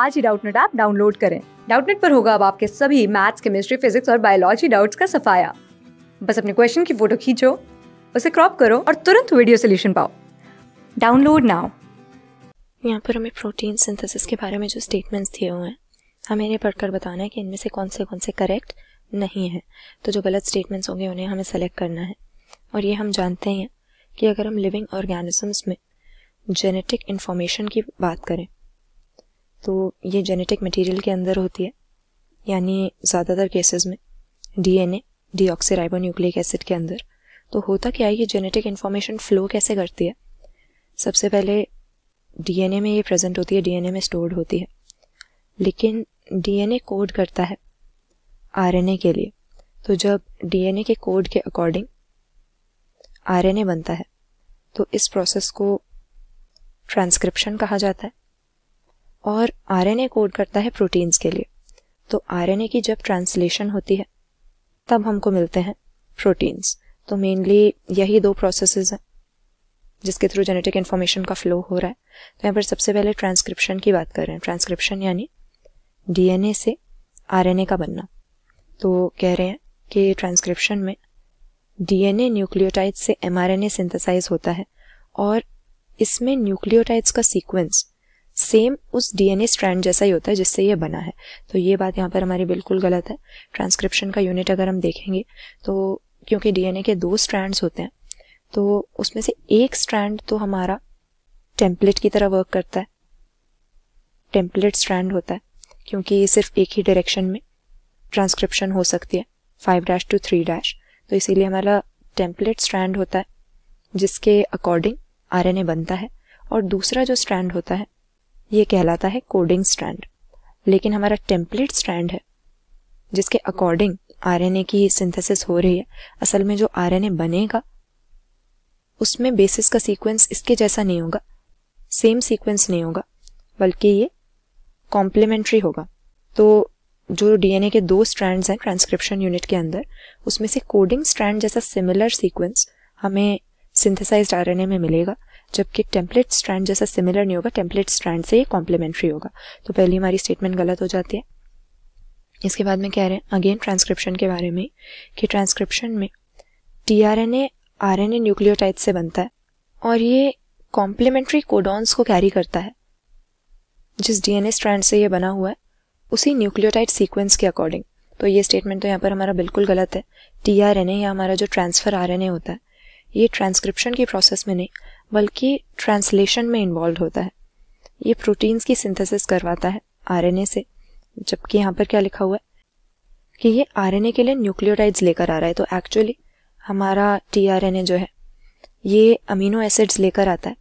आज ही Doubtnut app download करें डाउटनेट पर होगा अब आपके सभी मैथ्स केमिस्ट्री फिजिक्स और बायोलॉजी डाउट्स का सफाया बस अपने क्वेश्चन की फोटो खींचो उसे क्रॉप करो और तुरंत वीडियो सोल्यूशन पाओ डाउनलोड नाउ यहाँ पर हमें प्रोटीन सिंथेसिस के बारे में जो स्टेटमेंट्स दिए हुए हैं हमें इन्हें पढ़कर बताना है कि इनमें से कौन से कौन से करेक्ट नहीं है तो जो गलत स्टेटमेंट्स होंगे उन्हें हमें सेलेक्ट करना है और ये हम जानते हैं कि अगर हम लिविंग ऑर्गेनिजम्स में जेनेटिक इन्फॉर्मेशन की बात करें तो ये जेनेटिक मटेरियल के अंदर होती है यानी ज़्यादातर केसेस में डीएनए न्यूक्लिक एसिड के अंदर तो होता क्या है ये जेनेटिक इन्फॉर्मेशन फ्लो कैसे करती है सबसे पहले डीएनए में ये प्रेजेंट होती है डीएनए में स्टोर्ड होती है लेकिन डीएनए कोड करता है आरएनए के लिए तो जब डीएनए के कोड के अकॉर्डिंग आरएनए बनता है तो इस प्रोसेस को ट्रांसक्रिप्शन कहा जाता है और आरएनए कोड करता है प्रोटीन्स के लिए तो आर की जब ट्रांसलेशन होती है तब हमको मिलते हैं प्रोटीन्स तो मेनली यही दो प्रोसेस हैं जिसके थ्रू जेनेटिक इन्फॉर्मेशन का फ्लो हो रहा है तो यहाँ पर सबसे पहले ट्रांसक्रिप्शन की बात कर रहे हैं ट्रांसक्रिप्शन यानी डीएनए से आरएनए का बनना तो कह रहे हैं कि ट्रांसक्रिप्शन में डीएनए न्यूक्लियोटाइड से एमआरएनए सिंथेसाइज होता है और इसमें न्यूक्लियोटाइड्स का सीक्वेंस सेम उस डीएनए स्ट्रैंड जैसा ही होता है जिससे ये बना है तो ये बात यहाँ पर हमारी बिल्कुल गलत है ट्रांसक्रिप्शन का यूनिट अगर हम देखेंगे तो क्योंकि डीएनए के दो स्ट्रैंड्स होते हैं तो उसमें से एक स्ट्रैंड तो हमारा टेम्पलेट की तरह वर्क करता है टेम्पलेट स्ट्रैंड होता है क्योंकि ये सिर्फ एक ही डायरेक्शन में ट्रांसक्रिप्शन हो सकती है five dash to three dash तो इसीलिए हमारा टेम्पलेट स्ट्रैंड होता है जिसके अकॉर्डिंग आरएनए बनता है और दूसरा जो स्ट्रैंड होता है ये कहलाता है कोडिंग स्ट्रैंड लेकिन हमारा टेम्पलेट स्ट्रैंड है जिसके अकॉर्डिंग आरएनए की सिंथेसिस हो रही है असल में जो आरएनए बनेगा उसमें बेसिस का सीक्वेंस इसके जैसा नहीं होगा सेम सीक्वेंस नहीं होगा बल्कि ये कॉम्प्लीमेंट्री होगा तो जो डीएनए के दो स्ट्रैंड्स हैं ट्रांसक्रिप्शन यूनिट के अंदर उसमें से कोडिंग स्ट्रैंड जैसा सिमिलर सीक्वेंस हमें सिंथेसाइज्ड आरएनए में मिलेगा जबकि टेम्पलेट स्ट्रैंड जैसा सिमिलर नहीं होगा टेम्पलेट स्ट्रैंड से ये कॉम्प्लीमेंट्री होगा तो पहली हमारी स्टेटमेंट गलत हो जाती है इसके बाद में कह रहे हैं अगेन ट्रांसक्रिप्शन के बारे में कि ट्रांसक्रिप्शन में T R N A R N A nucleotide से बनता है और ये कॉम्प्लीमेंट्री कोडॉन्स को कैरी करता है जिस डीएनए स्ट्रैंड से ये बना हुआ है उसी न्यूक्लियोटाइड सीक्वेंस के अकॉर्डिंग तो ये स्टेटमेंट तो यहाँ पर हमारा बिल्कुल गलत है टी आर एन ए या हमारा जो ट्रांसफर आर एन ए होता है ये ट्रांसक्रिप्शन की प्रोसेस में नहीं बल्कि ट्रांसलेशन में इन्वॉल्व होता है ये प्रोटीन्स की सिंथेसिस करवाता है आरएनए से जबकि यहाँ पर क्या लिखा हुआ है कि ये आरएनए के लिए न्यूक्लियोटाइड्स लेकर आ रहा है तो एक्चुअली हमारा टीआरएनए जो है ये अमीनो एसिड्स लेकर आता है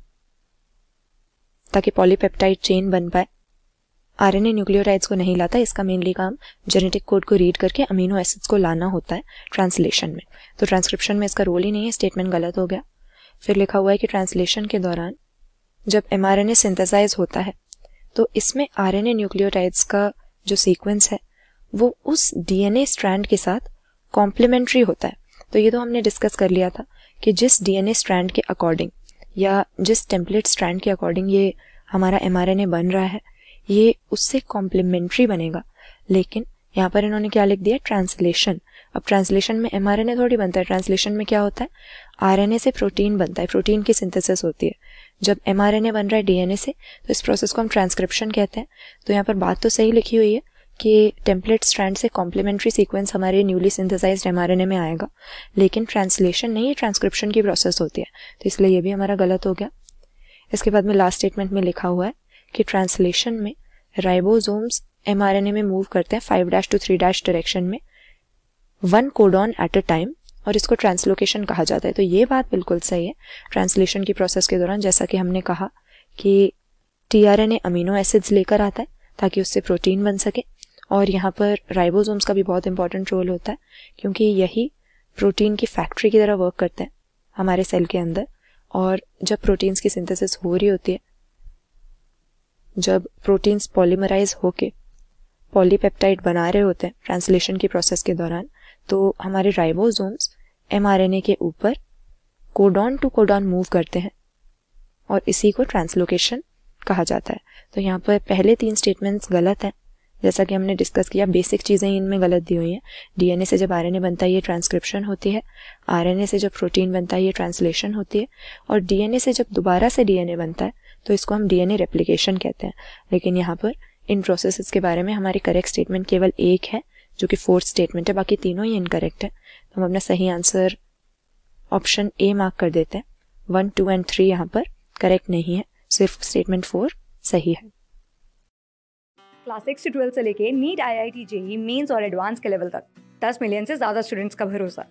ताकि पॉलीपेप्टाइड चेन बन पाए आरएनए न्यूक्लियोटाइड्स को नहीं लाता इसका मेनली काम जेनेटिक कोड को रीड करके अमीनो एसिड्स को लाना होता है ट्रांसलेशन में तो ट्रांसक्रिप्शन में इसका रोल ही नहीं है स्टेटमेंट गलत हो गया फिर लिखा हुआ है कि ट्रांसलेशन के दौरान जब एम आर सिंथेसाइज होता है तो इसमें आर एन न्यूक्लियोटाइड्स का जो सीक्वेंस है वो उस डीएनए स्ट्रैंड के साथ कॉम्प्लीमेंट्री होता है तो ये तो हमने डिस्कस कर लिया था कि जिस डीएनए स्ट्रैंड के अकॉर्डिंग या जिस टेम्पलेट स्ट्रैंड के अकॉर्डिंग ये हमारा एम बन रहा है ये उससे कॉम्प्लीमेंट्री बनेगा लेकिन यहाँ पर इन्होंने क्या लिख दिया ट्रांसलेशन अब ट्रांसलेशन में एम थोड़ी बनता है ट्रांसलेशन में क्या होता है आर से प्रोटीन बनता है प्रोटीन की सिंथेसिस होती है जब एम बन रहा है डीएनए से तो इस प्रोसेस को हम ट्रांसक्रिप्शन कहते हैं तो यहाँ पर बात तो सही लिखी हुई है कि टेम्पलेट स्ट्रैंड से कॉम्प्लीमेंट्री सीक्वेंस हमारे न्यूली सिंथेसाइज एम में आएगा लेकिन ट्रांसलेशन नहीं है ट्रांसक्रिप्शन की प्रोसेस होती है तो इसलिए ये भी हमारा गलत हो गया इसके बाद में लास्ट स्टेटमेंट में लिखा हुआ है के ट्रांसलेशन में राइबोसोम्स एमआरएनए में मूव करते हैं five dash to three dash direction में one codon at a time और इसको ट्रांसलोकेशन कहा जाता है तो ये बात बिल्कुल सही है ट्रांसलेशन की प्रोसेस के दौरान जैसा कि हमने कहा कि T R N A amino acids लेकर आता है ताकि उससे प्रोटीन बन सके और यहाँ पर राइबोसोम्स का भी बहुत इंपॉर्टेंट रोल होता है क्योंकि यही प्रोटीन की फैक्ट्री की तरह वर्क करते हैं हमारे सेल के अंदर और जब प्रोटीन्स की सिंथेसिस हो रही होती है जब प्रोटीन्स पॉलीमराइज होके पॉलीपेप्टाइड बना रहे होते हैं ट्रांसलेशन की प्रोसेस के दौरान तो हमारे राइबोसोम्स एमआरएनए के ऊपर कोडॉन टू कोडॉन मूव करते हैं और इसी को ट्रांसलोकेशन कहा जाता है तो यहाँ पर पहले तीन स्टेटमेंट्स गलत हैं जैसा कि हमने डिस्कस किया बेसिक चीज़ें इनमें गलत दी हुई हैं डीएनए से जब आरएनए बनता है ये ट्रांसक्रिप्शन होती है आरएनए से जब प्रोटीन बनता है ये ट्रांसलेशन होती है और डीएनए से जब दोबारा से डीएनए बनता है तो इसको हम डीएनए रेप्लिकेशन कहते हैं लेकिन यहाँ पर इन प्रोसेस के बारे में हमारी करेक्ट स्टेटमेंट केवल एक है जो कि फोर्थ स्टेटमेंट है बाकी तीनों ही इनकरेक्ट है तो हम अपना सही आंसर ऑप्शन ए मार्क कर देते हैं वन टू एंड थ्री यहाँ पर करेक्ट नहीं है सिर्फ स्टेटमेंट फोर सही है क्लास सिक्स से ट्वेल्थ से लेके NEET I I T JEE mains और एडवांस के लेवल तक दस मिलियन से ज़्यादा स्टूडेंट्स का भरोसा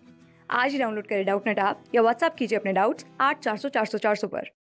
आज ही डाउनलोड करें डाउट नेट आप या व्हाट्सअप कीजिए अपने डाउट्स आठ चार सौ चार सौ चार सौ पर